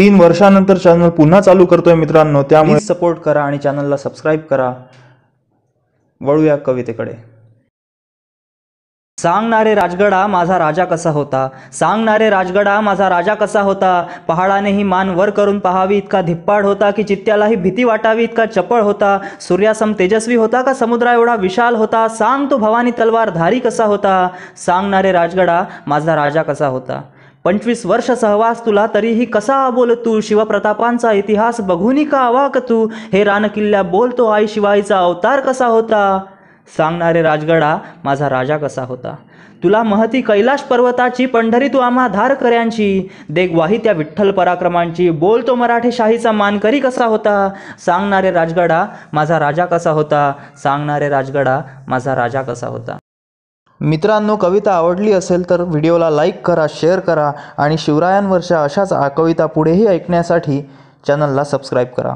तीन वर्षानंतर चॅनल पुन्हा चालू करतोय मित्रांनो त्यामुळे सपोर्ट करा आणि चॅनलला सबस्क्राईब करा वळूया कवितेकडे सांगणारे राजगडा माझा राजा कसा होता सांगणारे राजगडा माझा राजा कसा होता पहाडानेही मान वर करून पहावी इतका धिप्पाड होता की चित्त्यालाही भीती वाटावी इतका चपळ होता सूर्यासम तेजस्वी होता का समुद्रा एवढा विशाल होता सांग तो भवानी तलवार धारी कसा होता सांगणारे राजगडा माझा राजा कसा होता पंचवीस वर्ष सहवास तुला तरीही कसा बोल तू शिवप्रतापांचा इतिहास बघूनी का अवाक तू हे रानकिल्ल्या बोलतो आई शिवाईचा अवतार कसा होता सांगणारे राजगडा माझा राजा कसा होता तुला महती कैलाश पर्वताची पंढरी तू आम्हा धार कर्यांची देगवाही त्या विठ्ठल पराक्रमांची बोलतो मराठी शाहीचा मानकरी कसा होता सांगणारे राजगडा माझा राजा कसा होता सांगणारे राजगडा माझा राजा कसा होता मित्रांनो कविता आवडली असेल तर व्हिडिओला लाईक करा शेअर करा आणि शिवरायांवरच्या अशाच कविता पुढेही ऐकण्यासाठी चॅनलला सबस्क्राईब करा